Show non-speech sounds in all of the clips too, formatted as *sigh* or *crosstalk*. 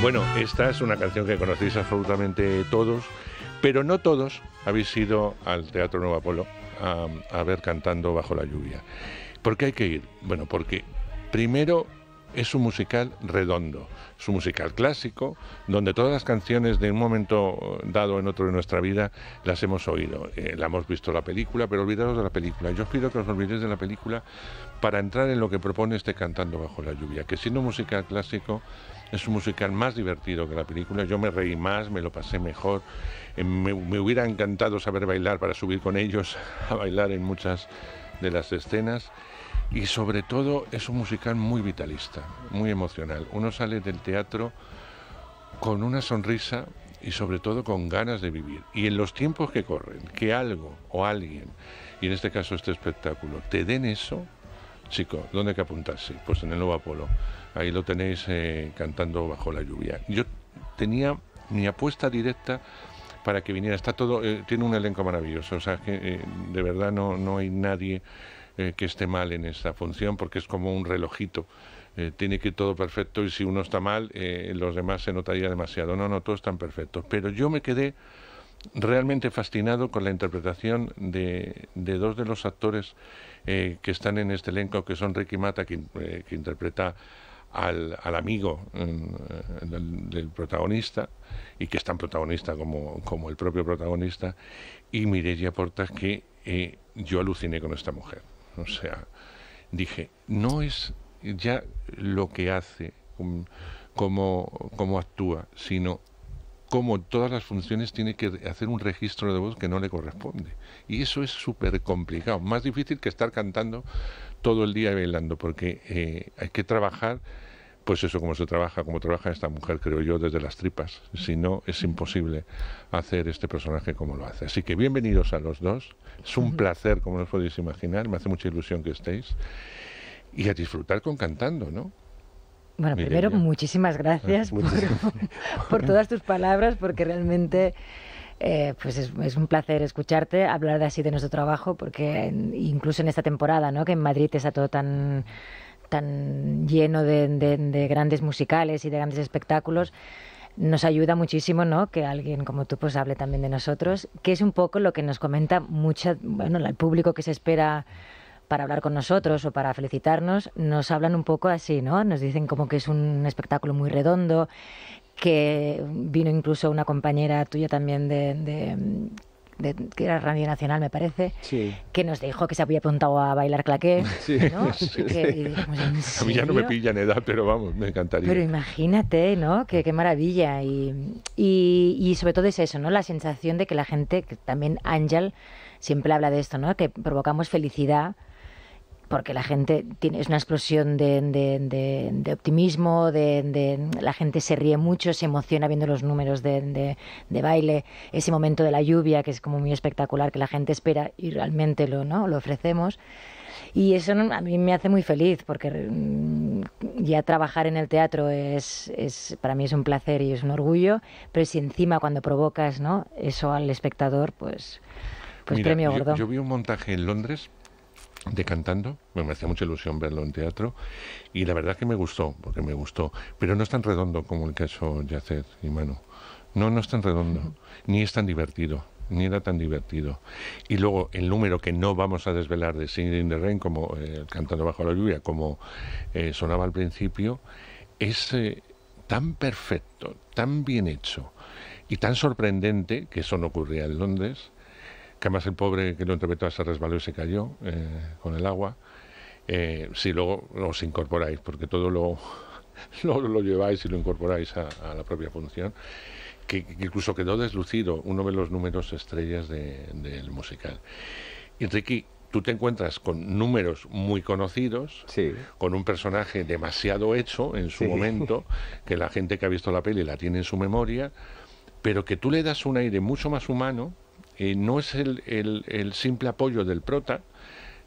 Bueno, esta es una canción que conocéis absolutamente todos, pero no todos habéis ido al Teatro Nuevo Apolo a, a ver cantando bajo la lluvia. ¿Por qué hay que ir? Bueno, porque primero es un musical redondo, es un musical clásico, donde todas las canciones de un momento dado en otro de nuestra vida las hemos oído. Eh, la hemos visto la película, pero olvidaros de la película. Yo os pido que os olvidéis de la película para entrar en lo que propone este Cantando bajo la lluvia, que siendo un musical clásico es un musical más divertido que la película. Yo me reí más, me lo pasé mejor. Eh, me hubiera encantado saber bailar para subir con ellos *laughs* a bailar en muchas de las escenas y sobre todo es un musical muy vitalista, muy emocional. Uno sale del teatro con una sonrisa y sobre todo con ganas de vivir. Y en los tiempos que corren, que algo o alguien, y en este caso este espectáculo, te den eso, chico, ¿dónde hay que apuntarse? Pues en el Nuevo Apolo. Ahí lo tenéis eh, cantando bajo la lluvia. Yo tenía mi apuesta directa para que viniera. Está todo, eh, tiene un elenco maravilloso, o sea, que eh, de verdad no, no hay nadie eh, que esté mal en esta función, porque es como un relojito. Eh, tiene que ir todo perfecto y si uno está mal, eh, los demás se notaría demasiado. No, no, todos están perfectos. Pero yo me quedé realmente fascinado con la interpretación de, dos de los actores que están en este elenco, que son Ricky Mata, que, interpreta al, amigo mm, del, protagonista y que es tan protagonista como, el propio protagonista y Mireia Portas que yo aluciné con esta mujer. O sea, dije, no es ya lo que hace, cómo, cómo actúa, sino cómo todas las funciones tiene que hacer un registro de voz que no le corresponde. Y eso es súper complicado, más difícil que estar cantando todo el día y bailando, porque eh, hay que trabajar pues eso, como se trabaja, como trabaja esta mujer, creo yo, desde las tripas. Si no, es imposible hacer este personaje como lo hace. Así que bienvenidos a los dos. Es un placer, como os podéis imaginar. Me hace mucha ilusión que estéis. Y a disfrutar con cantando, ¿no? Bueno, primero, muchísimas gracias ah, por, *laughs* todas tus palabras, porque realmente... Eh, pues es, un placer escucharte, hablar de así de nuestro trabajo, porque incluso en esta temporada, ¿no? que en Madrid está todo tan tan lleno de, grandes musicales y de grandes espectáculos, nos ayuda muchísimo ¿no? que alguien como tú pues hable también de nosotros, que es un poco lo que nos comenta mucha, bueno, el público que se espera para hablar con nosotros o para felicitarnos, nos hablan un poco así, ¿no? Nos dicen como que es un espectáculo muy redondo, que vino incluso una compañera tuya también de que era Radio Nacional, me parece, que nos dijo que se había apuntado a bailar claqué. *laughs* *laughs* Pues, a mí ya no me pillan edad, pero vamos, me encantaría. Pero imagínate, ¿no? Qué, maravilla. Y, y, sobre todo es eso, ¿no? La sensación de que la gente, que también Ángel siempre habla de esto, ¿no? Que provocamos felicidad porque la gente tiene, es una explosión de, optimismo, de, la gente se ríe mucho, se emociona viendo los números de, baile, ese momento de la lluvia que es como muy espectacular, que la gente espera y realmente lo, ¿no? lo ofrecemos. Y eso a mí me hace muy feliz porque mm, ya trabajar en el teatro es, es, para mí es un placer y es un orgullo, pero si encima cuando provocas ¿no? eso al espectador, pues, pues premio gordo. yo vi un montaje en Londres de cantando me hacía mucha ilusión verlo en teatro y la verdad que me gustó, porque me gustó, pero no es tan redondo como el caso Yacet y Manu. No, no es tan redondo, ni es tan divertido, ni era tan divertido. Y luego el número que no vamos a desvelar de Singing in the Rain, como eh, Cantando bajo la lluvia, como eh, sonaba al principio, es eh, tan perfecto, tan bien hecho y tan sorprendente, que eso no ocurría en Londres, que además el pobre que lo interpretó se resbaló y se cayó eh, con el agua. Eh, si luego os incorporáis, porque todo *laughs* lo, lo, lleváis y lo incorporáis a, la propia función, que, incluso quedó deslucido uno de los números estrellas del de, de musical. Enrique, tú te encuentras con números muy conocidos, con un personaje demasiado hecho en su momento, *laughs* que la gente que ha visto la peli la tiene en su memoria, pero que tú le das un aire mucho más humano no es el, simple apoyo del prota,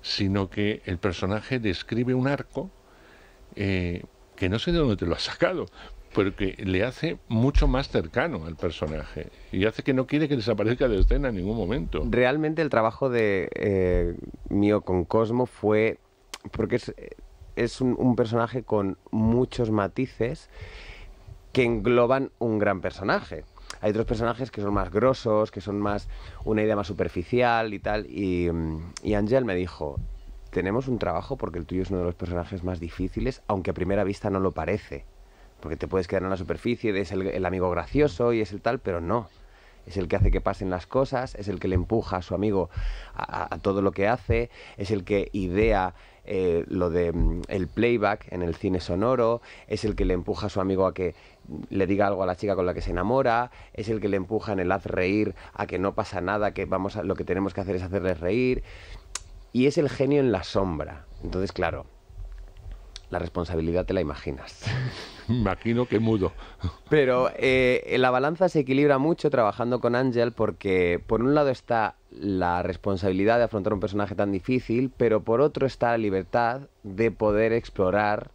sino que el personaje describe un arco eh, que no sé de dónde te lo ha sacado, pero que le hace mucho más cercano al personaje y hace que no quiere que desaparezca de escena en ningún momento. Realmente el trabajo de eh, mío con Cosmo fue porque es, un personaje con muchos matices que engloban un gran personaje hay otros personajes que son más grosos, que son más una idea más superficial y tal. Y, Angel mm, me dijo, tenemos un trabajo porque el tuyo es uno de los personajes más difíciles, aunque a primera vista no lo parece. Porque te puedes quedar en la superficie, es el, amigo gracioso y es el tal, pero no es el que hace que pasen las cosas, es el que le empuja a su amigo a, todo lo que hace, es el que idea eh, lo de mm, el playback en el cine sonoro, es el que le empuja a su amigo a que le diga algo a la chica con la que se enamora, es el que le empuja en el haz reír a que no pasa nada, que vamos a, lo que tenemos que hacer es hacerles reír. Y es el genio en la sombra. Entonces, claro, la responsabilidad te la imaginas. *laughs* Imagino que mudo. Pero eh, la balanza se equilibra mucho trabajando con Ángel porque por un lado está la responsabilidad de afrontar un personaje tan difícil, pero por otro está la libertad de poder explorar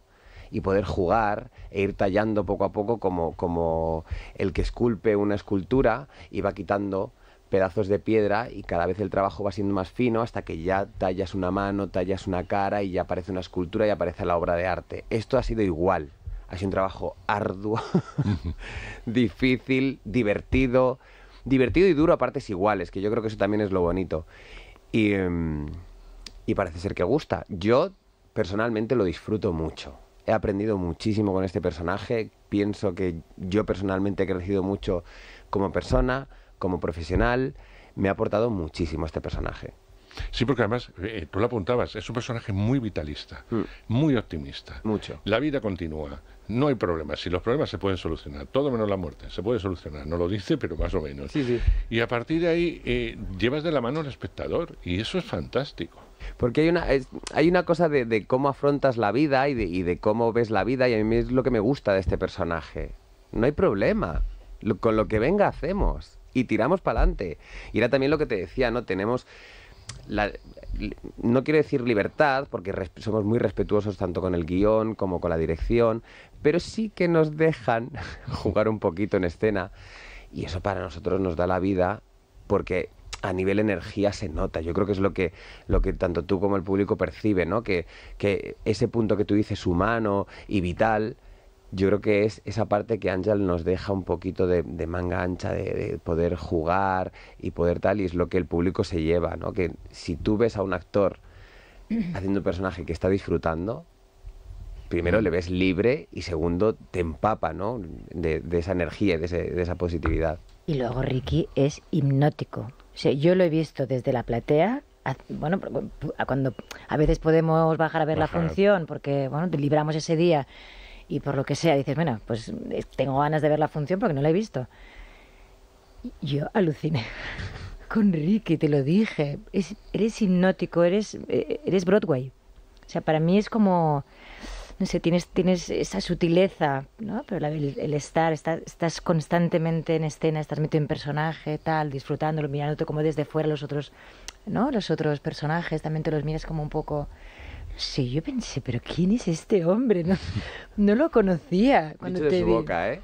y poder jugar e ir tallando poco a poco como, el que esculpe una escultura y va quitando pedazos de piedra y cada vez el trabajo va siendo más fino hasta que ya tallas una mano, tallas una cara y ya aparece una escultura y aparece la obra de arte. Esto ha sido igual. Ha sido un trabajo arduo, *laughs* difícil, divertido. Divertido y duro a partes iguales, que yo creo que eso también es lo bonito. Y, em, y parece ser que gusta. Yo personalmente lo disfruto mucho he aprendido muchísimo con este personaje, pienso que yo personalmente he crecido mucho como persona, como profesional, me ha aportado muchísimo este personaje. Sí, porque además, eh, tú lo apuntabas, es un personaje muy vitalista, mm. muy optimista. Mucho. La vida continúa, no hay problemas. Si los problemas se pueden solucionar, todo menos la muerte, se puede solucionar. No lo dice, pero más o menos. Y a partir de ahí, eh, llevas de la mano al espectador, y eso es fantástico. Porque hay una, hay una cosa de, cómo afrontas la vida y de, cómo ves la vida y a mí es lo que me gusta de este personaje. No hay problema. con lo que venga hacemos y tiramos para adelante. Y era también lo que te decía, ¿no? Tenemos... no quiero decir libertad, porque somos muy respetuosos tanto con el guión como con la dirección, pero sí que nos dejan *laughs* jugar un poquito en escena y eso para nosotros nos da la vida porque a nivel energía se nota. Yo creo que es lo que, lo que tanto tú como el público percibe, ¿no? Que, que ese punto que tú dices humano y vital, yo creo que es esa parte que Ángel nos deja un poquito de, de manga ancha, de, poder jugar y poder tal, y es lo que el público se lleva, ¿no? Que si tú ves a un actor *clears throat* haciendo un personaje que está disfrutando, primero mm. le ves libre y segundo te empapa, ¿no? De, esa energía, de, de esa positividad. Y luego Ricky es hipnótico. O sea, yo lo he visto desde la platea bueno, cuando a veces podemos bajar a ver la función porque, bueno, libramos ese día y por lo que sea dices, bueno, pues eh, tengo ganas de ver la función porque no la he visto. Yo aluciné *laughs* con Ricky, te lo dije. eres hipnótico, eres, eh, eres Broadway. O sea, para mí es como no sé, tienes, tienes esa sutileza, ¿no? Pero el, estar, estás constantemente en escena, estás metido en personaje, tal, disfrutándolo, mirándote como desde fuera los otros, ¿no? Los otros personajes, también te los miras como un poco... Sí, yo pensé, pero ¿quién es este hombre? No, lo conocía cuando te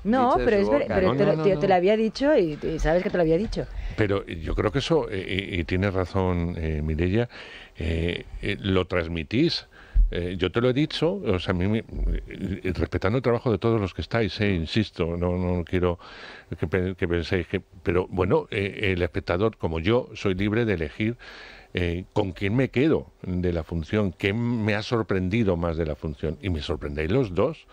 No, pero, es, pero Te, lo había dicho y, sabes que te lo había dicho. Pero yo creo que eso, eh, eh, y, tienes razón, eh, Mirella, lo transmitís eh, yo te lo he dicho, o sea, eh, respetando el trabajo de todos los que estáis, eh, insisto, no, quiero que, penséis que... Pero bueno, el espectador, como yo, soy libre de elegir con quién me quedo de la función, qué me ha sorprendido más de la función. Y me sorprendéis los dos.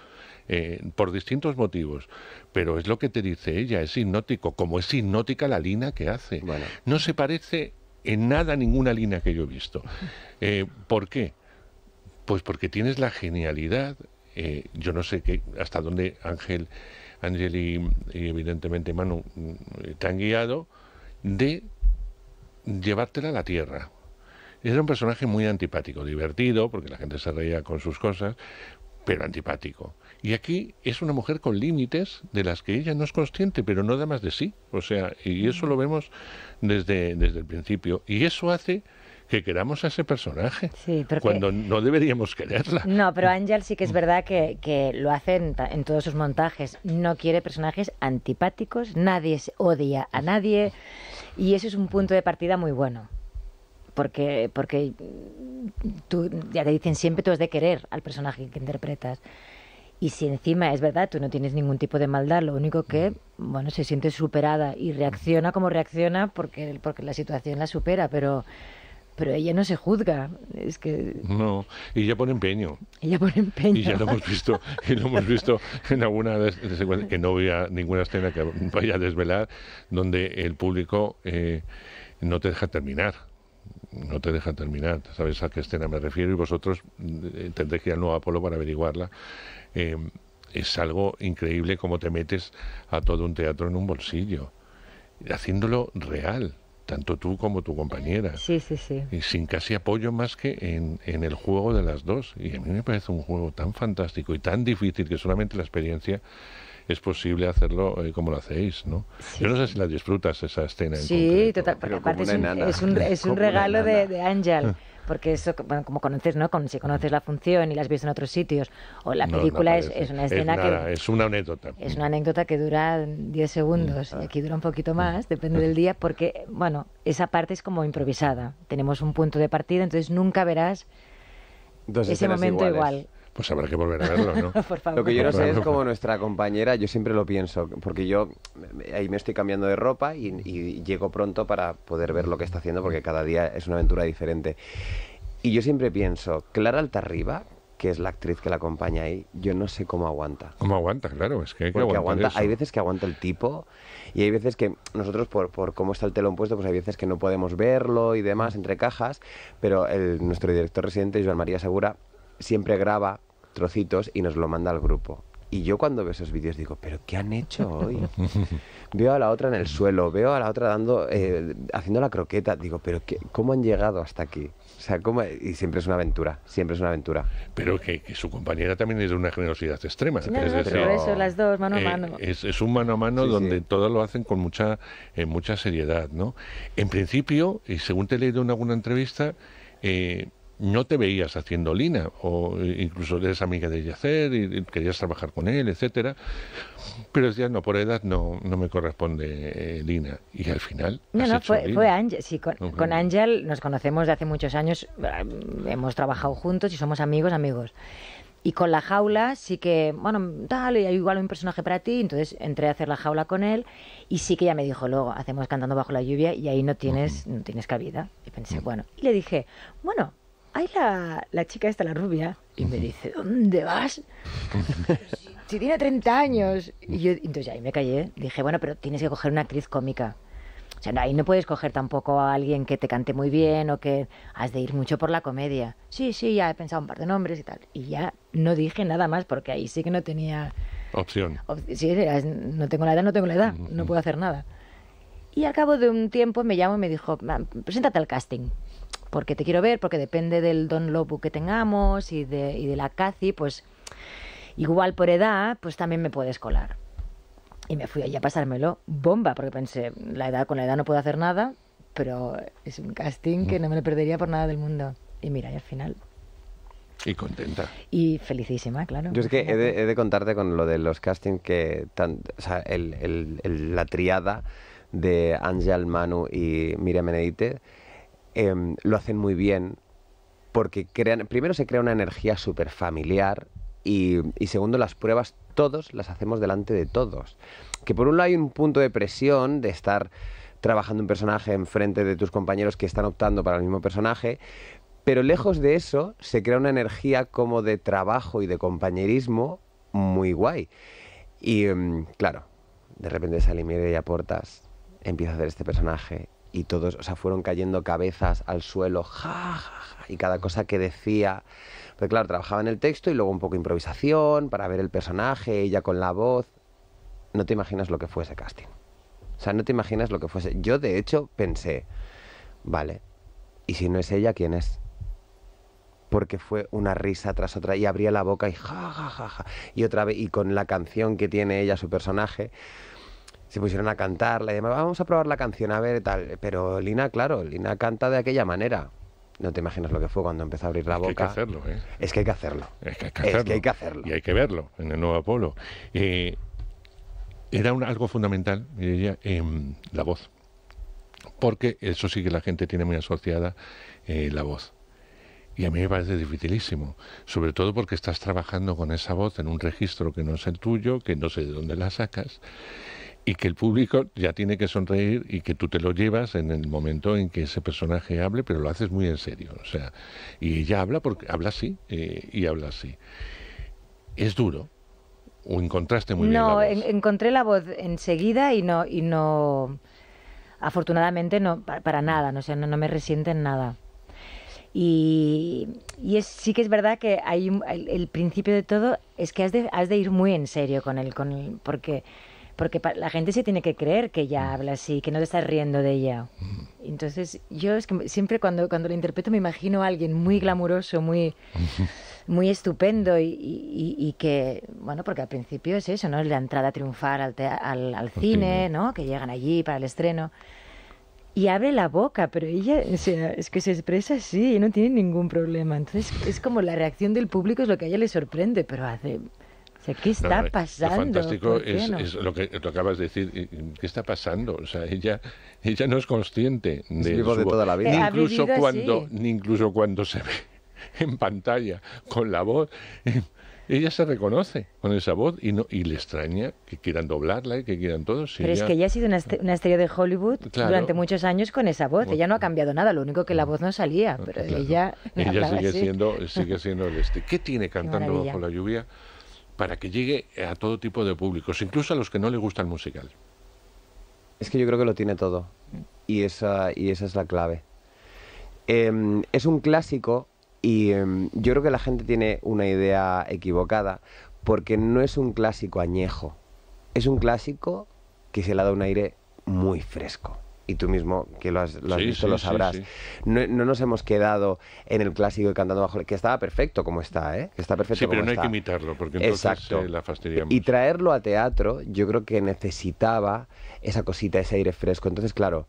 por distintos motivos, pero es lo que te dice ella, es hipnótico, como es hipnótica la línea que hace. No se parece en nada ninguna línea que yo he visto. ¿Por qué? Pues porque tienes la genialidad, eh, yo no sé qué, hasta dónde Ángel, Ángel y, evidentemente Manu mm, te han guiado, de llevártela a la tierra. Era un personaje muy antipático, divertido, porque la gente se reía con sus cosas, pero antipático. Y aquí es una mujer con límites de las que ella no es consciente, pero no da más de sí. O sea, y eso lo vemos desde, desde el principio. Y eso hace que queramos a ese personaje sí, cuando no deberíamos quererla. No, pero Ángel sí que es verdad que, que lo hace en, todos sus montajes. No quiere personajes antipáticos, nadie odia a nadie y eso es un punto de partida muy bueno. Porque, porque tú, ya te dicen siempre tú has de querer al personaje que interpretas. Y si encima es verdad, tú no tienes ningún tipo de maldad, lo único que, bueno, se siente superada y reacciona como reacciona porque, porque la situación la supera, pero pero ella no se juzga. Es que... No, y ella pone empeño. Ella pone empeño. Y ya lo hemos visto, en alguna que no había ninguna escena que vaya a desvelar, donde el público eh, no te deja terminar no te deja terminar. Sabes a qué escena me refiero y vosotros eh, tendréis que ir al nuevo Apolo para averiguarla. Eh, es algo increíble cómo te metes a todo un teatro en un bolsillo, haciéndolo real tanto tú como tu compañera. Sí, sí, sí. Y sin casi apoyo más que en, el juego de las dos. Y a mí me parece un juego tan fantástico y tan difícil que solamente la experiencia es posible hacerlo eh, como lo hacéis, ¿no? Yo no sé si la disfrutas esa escena. sí, total, porque aparte es un, es un, es un regalo de, de Ángel. *laughs* porque eso, bueno, como conoces, ¿no? si conoces la función y la has visto en otros sitios, o la película es, una escena es que... Es una anécdota. Es una anécdota que dura 10 segundos, y aquí dura un poquito más, depende del día, porque, bueno, esa parte es como improvisada. Tenemos un punto de partida, entonces nunca verás ese momento igual pues habrá que volver a verlo, ¿no? *laughs* Lo que yo no sé es como nuestra compañera, yo siempre lo pienso, porque yo ahí me estoy cambiando de ropa y, llego pronto para poder ver lo que está haciendo, porque cada día es una aventura diferente. Y yo siempre pienso, Clara Altarriba, que es la actriz que la acompaña ahí, yo no sé cómo aguanta. ¿Cómo aguanta? Claro, es que hay que Porque aguanta, Hay veces que aguanta el tipo y hay veces que nosotros, por, por cómo está el telón puesto, pues hay veces que no podemos verlo y demás entre cajas, pero el, nuestro director residente, Joan María Segura, siempre graba trocitos y nos lo manda al grupo. Y yo cuando veo esos vídeos digo, ¿pero qué han hecho hoy? *laughs* veo a la otra en el suelo, veo a la otra dando, eh, haciendo la croqueta. Digo, ¿pero cómo han llegado hasta aquí? O sea, y siempre es una aventura, siempre es una aventura. Pero que, su compañera también es de una generosidad extrema. es eso, las dos, mano a eh, mano. Es, un mano a mano donde todas todos lo hacen con mucha, eh, mucha seriedad, ¿no? En principio, y según te he leído en alguna entrevista, no te veías haciendo Lina, o eh, incluso eres amiga de Yacer y querías trabajar con él, etcétera. Pero ya no, por edad no, no me corresponde eh, Lina. Y al final. No, no, fue, Ángel. Sí, con, Ángel nos conocemos de hace muchos años, eh, hemos trabajado juntos y somos amigos, amigos. Y con la jaula sí que, bueno, tal, igual un personaje para ti, entonces entré a hacer la jaula con él y sí que ya me dijo, luego hacemos Cantando bajo la lluvia y ahí no tienes, no tienes cabida. Y pensé, bueno, y le dije, bueno, hay la, chica esta, la rubia, y me dice, ¿dónde vas? si *laughs* tiene 30 años. Y yo, entonces ahí me callé. Dije, bueno, pero tienes que coger una actriz cómica. O sea, ahí no puedes coger tampoco a alguien que te cante muy bien o que has de ir mucho por la comedia. Sí, sí, ya he pensado un par de nombres y tal. Y ya no dije nada más porque ahí sí que no tenía... Opción. sí, no tengo la edad, no tengo la edad, no puedo hacer nada. Y al cabo de un tiempo me llamó y me dijo, preséntate al casting porque te quiero ver, porque depende del Don Lobo que tengamos y de, y de la Casi, pues igual por edad, pues también me puedes colar. Y me fui allí a pasármelo bomba, porque pensé, la edad con la edad no puedo hacer nada, pero es un casting que no me lo perdería por nada del mundo. Y mira, y al final y contenta. Y felicísima, claro. Yo es que he de, contarte con lo de los castings que... o sea, el, la triada de Ángel, Manu y Miriam Benedite Em, lo hacen muy bien porque crean, primero se crea una energía súper familiar y, segundo las pruebas todos las hacemos delante de todos. Que por un lado hay un punto de presión de estar trabajando un personaje enfrente de tus compañeros que están optando para el mismo personaje, pero lejos de eso se crea una energía como de trabajo y de compañerismo muy guay. Y em, claro, de repente sale y aportas, empieza a hacer este personaje y todos, o sea, fueron cayendo cabezas al suelo, ja, ja, y cada cosa que decía. Pues claro, trabajaba en el texto y luego un poco improvisación para ver el personaje, ella con la voz. No te imaginas lo que fuese ese casting. O sea, no te imaginas lo que fuese. Yo, de hecho, pensé, vale, ¿y si no es ella, quién es? Porque fue una risa tras otra y abría la boca y ja, ja, ja, ja. Y otra vez, y con la canción que tiene ella, su personaje se pusieron a cantarla y demás, vamos a probar la canción, a ver tal. Pero Lina, claro, Lina canta de aquella manera. No te imaginas lo que fue cuando empezó a abrir la boca. hacerlo, ¿eh? Es que hay que hacerlo. Es que hay que hacerlo. Y hay que verlo en el nuevo Apolo. Eh, era algo fundamental, diría, em, la voz. Porque eso sí que la gente tiene muy asociada eh, la voz. Y a mí me parece dificilísimo, sobre todo porque estás trabajando con esa voz en un registro que no es el tuyo, que no sé de dónde la sacas y que el público ya tiene que sonreír y que tú te lo llevas en el momento en que ese personaje hable, pero lo haces muy en serio. O sea, y ella habla porque habla así eh, y habla así. Es duro. ¿O encontraste muy no, bien la encontré la voz enseguida y no, y no afortunadamente no, para, nada, no, sea, no, me resiente en nada. Y, y es, sí que es verdad que hay el, principio de todo es que has de, has de ir muy en serio con él, con porque porque la gente se tiene que creer que ella mm. habla así, que no te estás riendo de ella. Mm. Entonces, yo es que siempre cuando, cuando interpreto me imagino a alguien muy mm. glamuroso, muy, *laughs* muy estupendo y, que, bueno, porque al principio es eso, ¿no? La entrada a triunfar al, cine, ¿no? Que llegan allí para el estreno y abre la boca, pero ella, es que se expresa así y no tiene ningún problema. Entonces, es como la reacción del público es lo que a ella le sorprende, pero hace ¿Qué está pasando? fantástico es, lo, que, acabas de decir. ¿Qué está pasando? O sea, ella, ella no es consciente de, su, de la Ni eh, incluso, cuando, ni incluso cuando se ve *laughs* en pantalla con la voz *laughs* ella se reconoce con esa voz y no y le extraña que quieran doblarla y que quieran todo. Pero es que ella ha sido una, este, estrella de Hollywood durante muchos años con esa voz. ella no ha cambiado nada, lo único que la voz no salía, ah, pero ella... Ella sigue siendo, *laughs* sigue siendo el este. ¿Qué tiene cantando bajo la lluvia? para que llegue a todo tipo de públicos, incluso a los que no le gusta el musical. Es que yo creo que lo tiene todo y esa, y esa es la clave. Em, es un clásico y em, yo creo que la gente tiene una idea equivocada porque no es un clásico añejo, es un clásico que se le ha dado un aire muy fresco y tú mismo que lo has, visto lo sabrás. no, nos hemos quedado en el clásico cantando bajo, que estaba perfecto como está, ¿eh? Que está perfecto. Sí, pero no hay que imitarlo porque entonces eh, la fastidiamos. Y traerlo a teatro, yo creo que necesitaba esa cosita, ese aire fresco. Entonces, claro,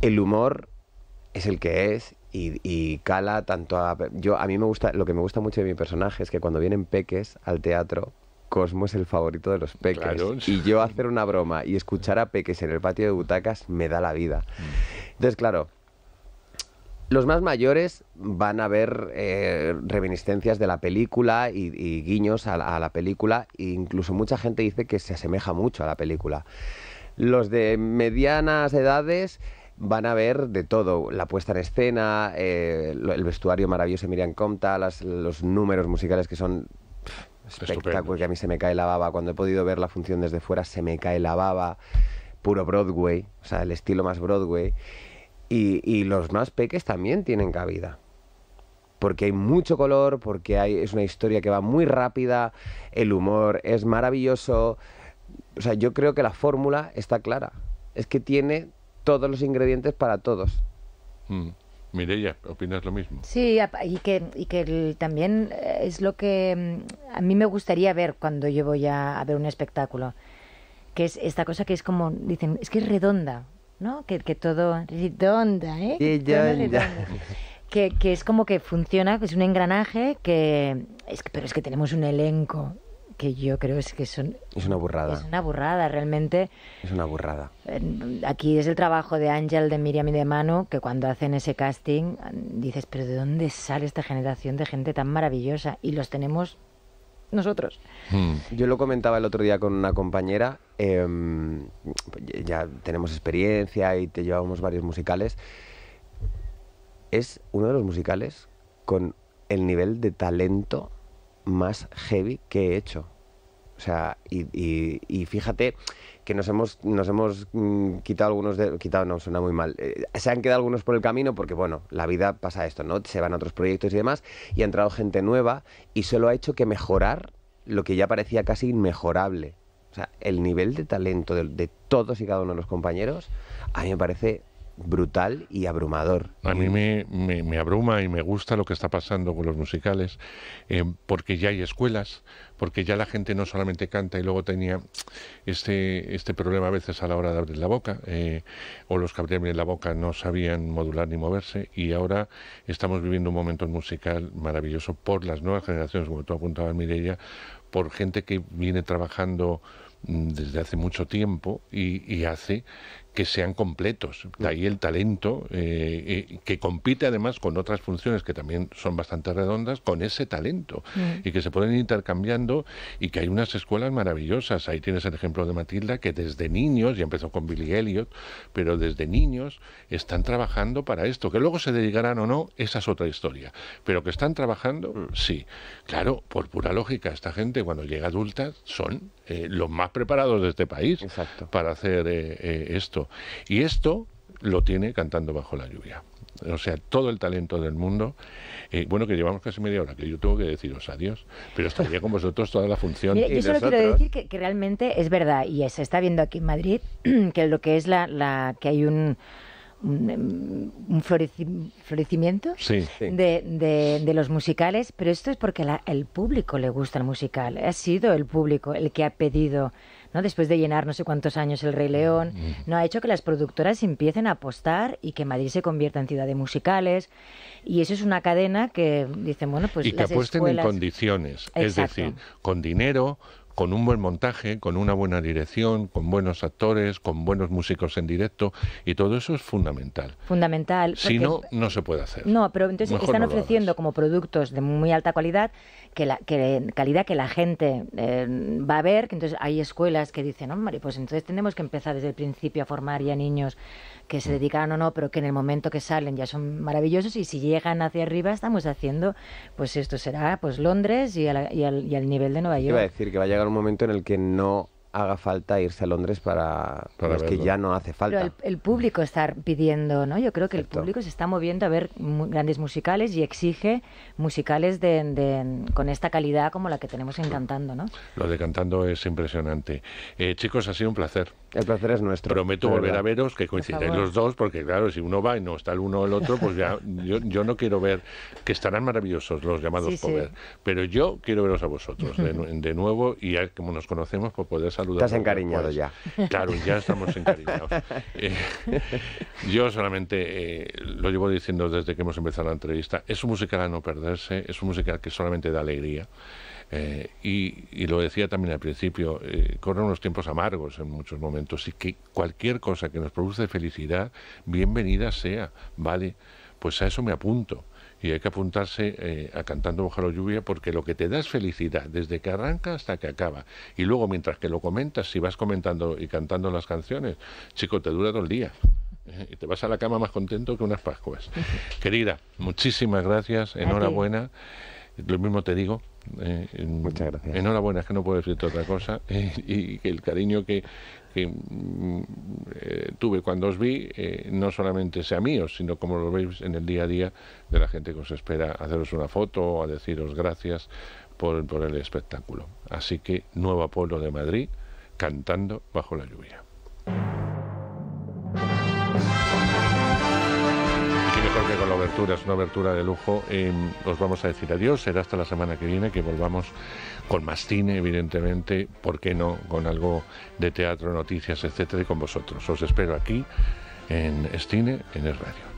el humor es el que es y, cala tanto a yo a mí me gusta lo que me gusta mucho de mi personaje es que cuando vienen peques al teatro Cosmo es el favorito de los peques. Y yo hacer una broma y escuchar a peques en el patio de butacas me da la vida. Entonces, claro, los más mayores van a ver eh, reminiscencias de la película y, guiños a la, película. E incluso mucha gente dice que se asemeja mucho a la película. Los de medianas edades van a ver de todo, la puesta en escena, eh, el vestuario maravilloso de Miriam Comta, los números musicales que son espectáculo que a mí se me cae la baba. Cuando he podido ver la función desde fuera, se me cae la baba. Puro Broadway, o sea, el estilo más Broadway. Y, los más peques también tienen cabida. Porque hay mucho color, porque hay, es una historia que va muy rápida, el humor es maravilloso. O sea, yo creo que la fórmula está clara. Es que tiene todos los ingredientes para todos. Mm. Mireya, ¿opinas lo mismo? Sí, y que, y que también eh, es lo que mm, a mí me gustaría ver cuando yo voy a, ver un espectáculo, que es esta cosa que es como, dicen, es que es redonda, ¿no? Que, que todo, redonda, ¿eh? Que Que, es como que funciona, que es un engranaje, que, es que pero es que tenemos un elenco que yo creo es que son... Es una burrada. Es una burrada, realmente. Es una burrada. Aquí es el trabajo de Ángel, de Miriam y de mano que cuando hacen ese casting dices, pero ¿de dónde sale esta generación de gente tan maravillosa? Y los tenemos nosotros. Hmm. Yo lo comentaba el otro día con una compañera, em, ya tenemos experiencia y te llevamos varios musicales. Es uno de los musicales con el nivel de talento más heavy que he hecho. O sea, y, fíjate que nos hemos, nos hemos mm, quitado algunos de... Quitado no, suena muy mal. Eh, se han quedado algunos por el camino porque, bueno, la vida pasa esto, ¿no? Se van a otros proyectos y demás y ha entrado gente nueva y solo ha hecho que mejorar lo que ya parecía casi inmejorable. O sea, el nivel de talento de todos y cada uno de los compañeros a mí me parece brutal y abrumador. A mí me, abruma y me gusta lo que está pasando con los musicales, eh, porque ya hay escuelas, porque ya la gente no solamente canta y luego tenía este, este problema a veces a la hora de abrir la boca, eh, o los que abrían la boca no sabían modular ni moverse, y ahora estamos viviendo un momento musical maravilloso por las nuevas generaciones, como tú apuntabas, Mireia, por gente que viene trabajando mm, desde hace mucho tiempo y hace que sean completos. De ahí el talento, eh, eh, que compite además con otras funciones que también son bastante redondas, con ese talento, mm. y que se pueden ir intercambiando y que hay unas escuelas maravillosas. Ahí tienes el ejemplo de Matilda, que desde niños, ya empezó con Billy Elliot, pero desde niños están trabajando para esto. Que luego se dedicarán o no, esa es otra historia. Pero que están trabajando, mm. sí. Claro, por pura lógica, esta gente cuando llega adulta son eh, los más preparados de este país para hacer eh, eh, esto. Y esto lo tiene cantando bajo la lluvia. O sea, todo el talento del mundo. bueno, que llevamos casi media hora, que yo tengo que deciros adiós, pero estaría con vosotros toda la función. yo solo quiero decir que, realmente es verdad, y se está viendo aquí en Madrid, *clears throat* que lo que es la que hay un un, em, florecimiento De, los musicales, pero esto es porque el público le gusta el musical. Ha sido el público el que ha pedido, ¿no? después de llenar no sé cuántos años el Rey León, mm. no ha hecho que las productoras empiecen a apostar y que Madrid se convierta en ciudad de musicales. Y eso es una cadena que dicen, bueno, pues. Y que apuesten en condiciones, es decir, con dinero, con un buen montaje, con una buena dirección, con buenos actores, con buenos músicos en directo y todo eso es fundamental. Fundamental. Si no, no se puede hacer. No, pero entonces están ofreciendo como productos de muy alta calidad que la que, calidad que la gente eh, va a ver, entonces hay escuelas que dicen, hombre, pues entonces tenemos que empezar desde el principio a formar ya niños que se mm. dedican o no, pero que en el momento que salen ya son maravillosos y si llegan hacia arriba estamos haciendo, pues esto será pues Londres y, al, nivel de Nueva York. decir que va a un momento en el que no haga falta irse a Londres para, para que ya no hace falta. el, público está pidiendo, ¿no? Yo creo que el público se está moviendo a ver grandes musicales y exige musicales de, con esta calidad como la que tenemos en Cantando, ¿no? Lo de Cantando es impresionante. Eh, chicos, ha sido un placer. El placer es nuestro. Prometo volver a veros, que coincidáis los dos, porque claro, si uno va y no está el uno o el otro, pues ya yo, no quiero ver, que estarán maravillosos los llamados poder, pero yo quiero veros a vosotros de, nuevo y como nos conocemos, por poder salir Estás encariñado ya. Claro, ya estamos encariñados. *laughs* Eh, yo solamente eh, lo llevo diciendo desde que hemos empezado la entrevista, es un musical a no perderse, es un musical que solamente da alegría. Eh, y, lo decía también al principio, corren unos tiempos amargos en muchos momentos y que cualquier cosa que nos produce felicidad, bienvenida sea, ¿vale? Pues a eso me apunto y hay que apuntarse eh, a Cantando bajo la Lluvia porque lo que te da es felicidad, desde que arranca hasta que acaba. Y luego, mientras que lo comentas, si vas comentando y cantando las canciones, chico, te dura dos el día. ¿eh? Y te vas a la cama más contento que unas Pascuas. *laughs* Querida, muchísimas gracias, enhorabuena. Lo mismo te digo, eh, Muchas gracias. Enhorabuena, es que no puedo decirte otra cosa. *laughs* Eh, y que el cariño que, mm, eh, tuve cuando os vi, no solamente sea mío, sino como lo veis en el día a día de la gente que os espera haceros una foto o a deciros gracias por, el espectáculo. Así que, Nuevo Apolo de Madrid, cantando bajo la lluvia. abertura, es una abertura de lujo. os vamos a decir adiós, será hasta la semana que viene que volvamos con más cine, evidentemente, ¿por qué no? Con algo de teatro, noticias, etcétera, y con vosotros. Os espero aquí en Estine, en Es Radio.